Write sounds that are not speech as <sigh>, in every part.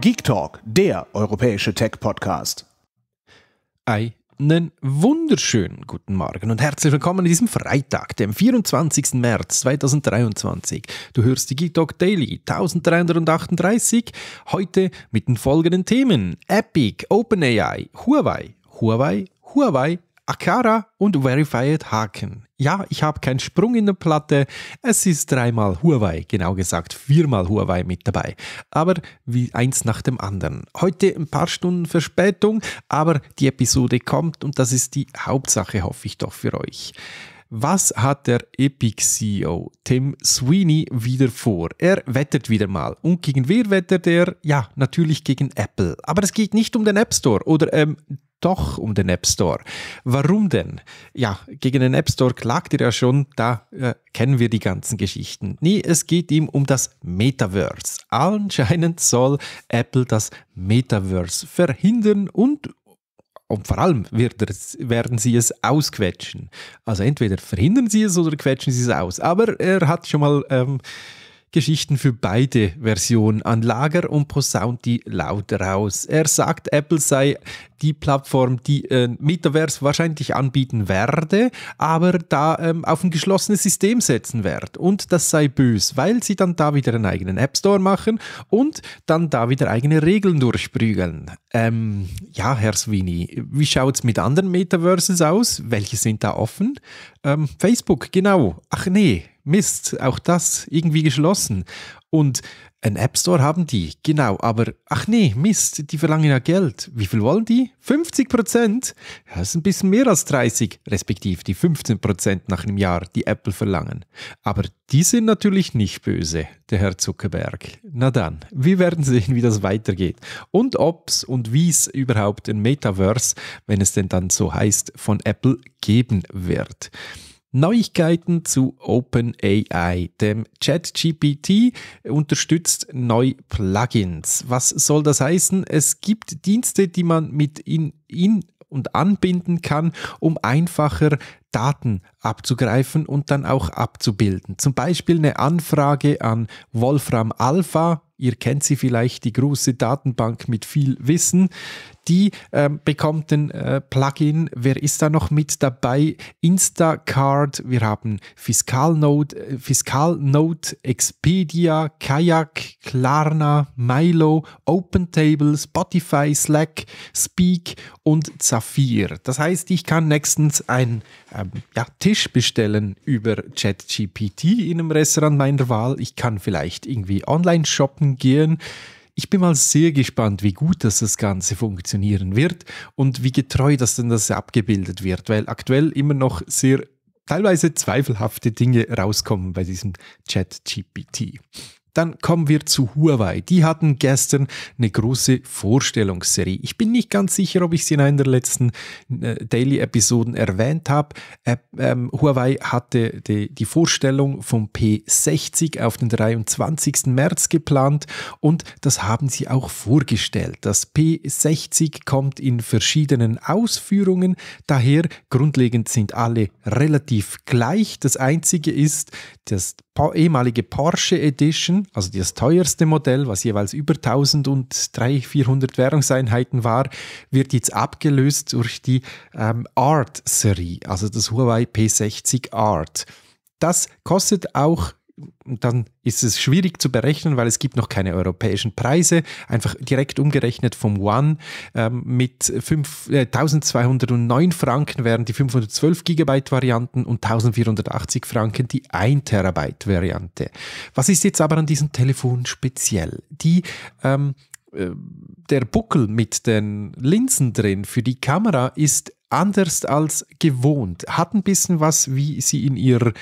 Geek Talk, der europäische Tech-Podcast. Einen wunderschönen guten Morgen und herzlich willkommen an diesem Freitag, dem 24. März 2023. Du hörst die Geek Talk Daily 1338, heute mit den folgenden Themen: Epic, OpenAI, Huawei, Huawei, Huawei, Akara und Verified Haken. Ja, ich habe keinen Sprung in der Platte. Es ist dreimal Huawei, genau gesagt viermal Huawei mit dabei. Aber wie eins nach dem anderen. Heute ein paar Stunden Verspätung, aber die Episode kommt und das ist die Hauptsache, hoffe ich doch für euch. Was hat der Epic CEO Tim Sweeney wieder vor? Er wettert wieder mal. Und gegen wer wettert er? Ja, natürlich gegen Apple. Aber es geht nicht um den App Store oder ähm, doch um den App Store. Warum denn? Ja, gegen den App Store klagt er ja schon, da äh, kennen wir die ganzen Geschichten. Nee, es geht ihm um das Metaverse. Anscheinend soll Apple das Metaverse verhindern und und vor allem es, werden sie es ausquetschen. Also entweder verhindern sie es oder quetschen sie es aus. Aber er hat schon mal ähm, Geschichten für beide Versionen an Lager und Posaunti laut raus. Er sagt, Apple sei die Plattform, die äh, Metaverse wahrscheinlich anbieten werde, aber da ähm, auf ein geschlossenes System setzen wird. Und das sei bös, weil sie dann da wieder einen eigenen App Store machen und dann da wieder eigene Regeln durchprügeln. Ähm, ja, Herr Sweeney, wie schaut es mit anderen Metaverses aus? Welche sind da offen? Ähm, Facebook, genau. Ach nee, Mist, auch das irgendwie geschlossen. Und einen App Store haben die, genau, aber ach nee, Mist, die verlangen ja Geld. Wie viel wollen die? 50 Prozent? Ja, das ist ein bisschen mehr als 30, respektive die 15 Prozent nach einem Jahr, die Apple verlangen. Aber die sind natürlich nicht böse, der Herr Zuckerberg. Na dann, wir werden sehen, wie das weitergeht. Und ob's und wie's überhaupt ein Metaverse, wenn es denn dann so heißt, von Apple geben wird. Neuigkeiten zu OpenAI, dem ChatGPT, unterstützt neue Plugins. Was soll das heißen? Es gibt Dienste, die man mit in, in und anbinden kann, um einfacher Daten abzugreifen und dann auch abzubilden. Zum Beispiel eine Anfrage an Wolfram Alpha, Ihr kennt sie vielleicht, die große Datenbank mit viel Wissen. Die ähm, bekommt ein äh, Plugin. Wer ist da noch mit dabei? Instacart, wir haben Fiskalnote, äh, Fiskalnote, Expedia, Kayak, Klarna, Milo, OpenTable, Spotify, Slack, Speak und Zafir. Das heißt, ich kann nächstens einen ähm, ja, Tisch bestellen über ChatGPT in einem Restaurant meiner Wahl. Ich kann vielleicht irgendwie online shoppen gehen. Ich bin mal sehr gespannt, wie gut das, das Ganze funktionieren wird und wie getreu das denn das abgebildet wird, weil aktuell immer noch sehr teilweise zweifelhafte Dinge rauskommen bei diesem Chat-GPT. Dann kommen wir zu Huawei. Die hatten gestern eine große Vorstellungsserie. Ich bin nicht ganz sicher, ob ich sie in einer der letzten äh, Daily-Episoden erwähnt habe. Äh, äh, Huawei hatte die, die, Vorstellung vom P60 auf den 23. März geplant und das haben sie auch vorgestellt. Das P60 kommt in verschiedenen Ausführungen, daher grundlegend sind alle relativ gleich. Das einzige ist, das ehemalige Porsche Edition also das teuerste Modell, was jeweils über 1000 und 300, 400 Währungseinheiten war, wird jetzt abgelöst durch die ähm, Art-Serie, also das Huawei P60 Art. Das kostet auch dann ist es schwierig zu berechnen, weil es gibt noch keine europäischen Preise. Einfach direkt umgerechnet vom One ähm, mit 5, äh, 1209 Franken wären die 512 Gigabyte Varianten und 1480 Franken die 1 Terabyte Variante. Was ist jetzt aber an diesem Telefon speziell? Die ähm, äh, der Buckel mit den Linsen drin für die Kamera ist anders als gewohnt. Hat ein bisschen was, wie sie in ihr,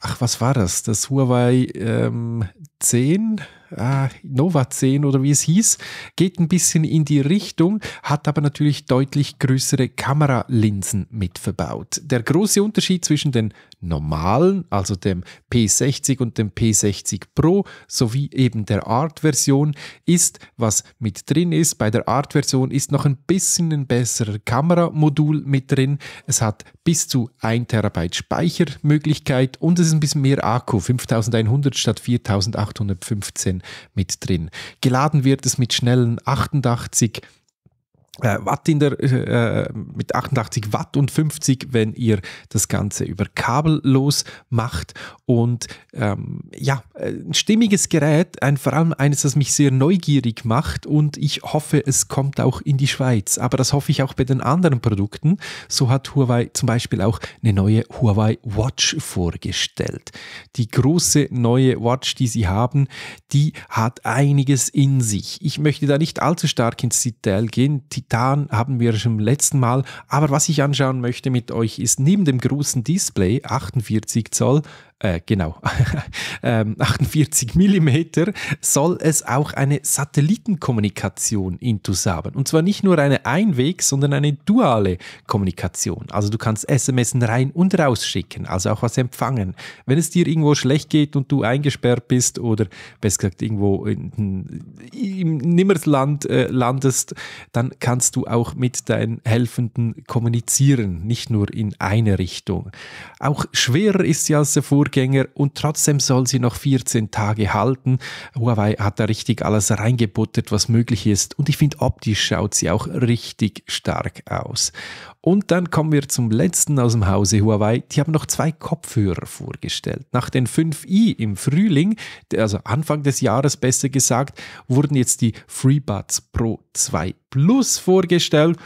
ach, was war das? Das Huawei ähm, 10, äh, ah, Nova 10 oder wie es hieß, geht ein bisschen in die Richtung, hat aber natürlich deutlich größere Kameralinsen mit verbaut. Der große Unterschied zwischen den normalen, also dem P60 und dem P60 Pro sowie eben der Art-Version ist, was mit drin ist. Bei der Art-Version ist noch ein bisschen ein besserer Kameramodul mit drin. Es hat bis zu 1 Terabyte Speichermöglichkeit und es ist ein bisschen mehr Akku, 5100 statt 4815 mit drin. Geladen wird es mit schnellen 88 äh, Watt in der, äh, äh, mit 88 Watt und 50, wenn ihr das Ganze über Kabel los macht. Und ähm, ja, äh, ein stimmiges Gerät, ein, vor allem eines, das mich sehr neugierig macht und ich hoffe, es kommt auch in die Schweiz. Aber das hoffe ich auch bei den anderen Produkten. So hat Huawei zum Beispiel auch eine neue Huawei Watch vorgestellt. Die große neue Watch, die sie haben, die hat einiges in sich. Ich möchte da nicht allzu stark ins Detail gehen. Die Titan haben wir schon im letzten Mal. Aber was ich anschauen möchte mit euch ist neben dem großen Display, 48 Zoll, äh, genau, 48 <laughs> ähm, mm, soll es auch eine Satellitenkommunikation intus haben. Und zwar nicht nur eine Einweg, sondern eine duale Kommunikation. Also du kannst SMS rein und raus schicken, also auch was empfangen. Wenn es dir irgendwo schlecht geht und du eingesperrt bist oder besser gesagt irgendwo in, im Nimmersland äh, landest, dann kannst du auch mit deinen Helfenden kommunizieren, nicht nur in eine Richtung. Auch schwerer ist sie als davor Doppelgänger und trotzdem soll sie noch 14 Tage halten. Huawei hat da richtig alles reingebuttert, was möglich ist und ich finde optisch schaut sie auch richtig stark aus. Und dann kommen wir zum letzten aus dem Hause Huawei. Die haben noch zwei Kopfhörer vorgestellt. Nach den 5i im Frühling, also Anfang des Jahres besser gesagt, wurden jetzt die FreeBuds Pro 2 Plus vorgestellt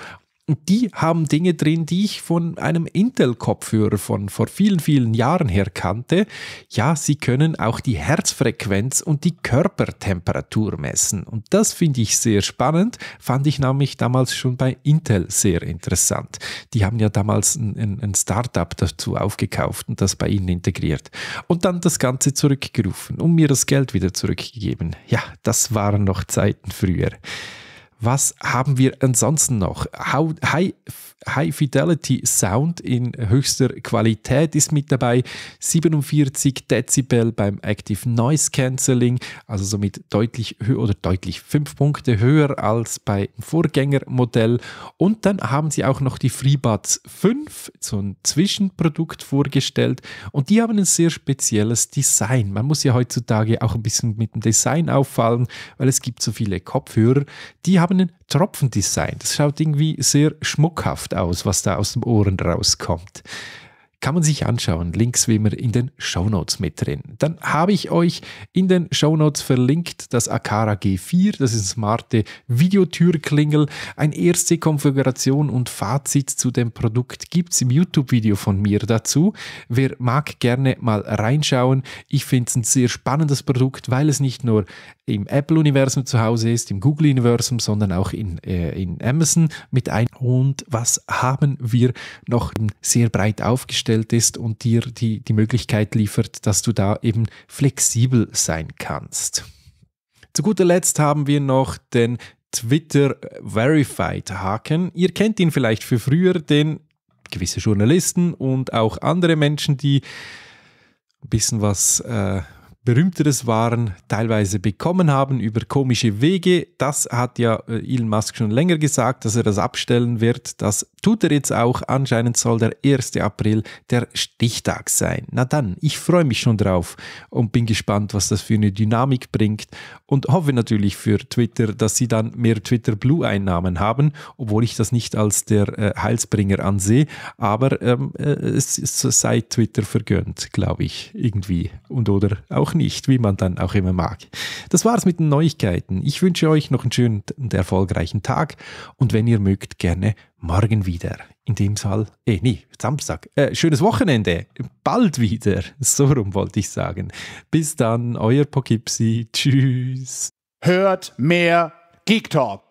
und die haben Dinge drin, die ich von einem Intel-Kopfhörer von vor vielen, vielen Jahren her kannte. Ja, sie können auch die Herzfrequenz und die Körpertemperatur messen. Und das finde ich sehr spannend, fand ich nämlich damals schon bei Intel sehr interessant. Die haben ja damals ein, ein, ein Startup dazu aufgekauft und das bei ihnen integriert. Und dann das Ganze zurückgerufen und mir das Geld wieder zurückgegeben. Ja, das waren noch Zeiten früher was haben wir ansonsten noch? High, High Fidelity Sound in höchster Qualität ist mit dabei. 47 Dezibel beim Active Noise Cancelling, also somit deutlich höher oder deutlich fünf Punkte höher als beim Vorgängermodell. Und dann haben sie auch noch die FreeBuds 5, so ein Zwischenprodukt vorgestellt. Und die haben ein sehr spezielles Design. Man muss ja heutzutage auch ein bisschen mit dem Design auffallen, weil es gibt so viele Kopfhörer, die haben silbernen Tropfendesign. Das schaut irgendwie sehr schmuckhaft aus, was da aus dem Ohren rauskommt kann man sich anschauen. Links wie immer in den Show Notes mit drin. Dann habe ich euch in den Show Notes verlinkt das Akara G4, das ist eine smarte Videotürklingel. Eine erste Konfiguration und Fazit zu dem Produkt gibt es im YouTube-Video von mir dazu. Wer mag, gerne mal reinschauen. Ich finde es ein sehr spannendes Produkt, weil es nicht nur im Apple-Universum zu Hause ist, im Google-Universum, sondern auch in, äh, in Amazon mit ein. Und was haben wir noch sehr breit aufgestellt? aufgestellt ist und dir die, die Möglichkeit liefert, dass du da eben flexibel sein kannst. Zu guter Letzt haben wir noch den Twitter Verified Haken. Ihr kennt ihn vielleicht für früher, den gewisse Journalisten und auch andere Menschen, die ein bisschen was äh, berühmteres Waren teilweise bekommen haben über komische Wege. Das hat ja äh, Elon Musk schon länger gesagt, dass er das abstellen wird. Das tut er jetzt auch. Anscheinend soll der 1. April der Stichtag sein. Na dann, ich freue mich schon drauf und bin gespannt, was das für eine Dynamik bringt und hoffe natürlich für Twitter, dass sie dann mehr Twitter Blue Einnahmen haben, obwohl ich das nicht als der äh, Heilsbringer ansehe, aber ähm, äh, es, es sei Twitter vergönnt, glaube ich, irgendwie und oder auch nicht, wie man dann auch immer mag. Das war's mit den Neuigkeiten. Ich wünsche euch noch einen schönen und erfolgreichen Tag und wenn ihr mögt, gerne morgen wieder. In dem Fall, eh, nee, Samstag. Äh, schönes Wochenende. Bald wieder. So rum wollte ich sagen. Bis dann, euer Pokipsi. Tschüss. Hört mehr Geek Talk.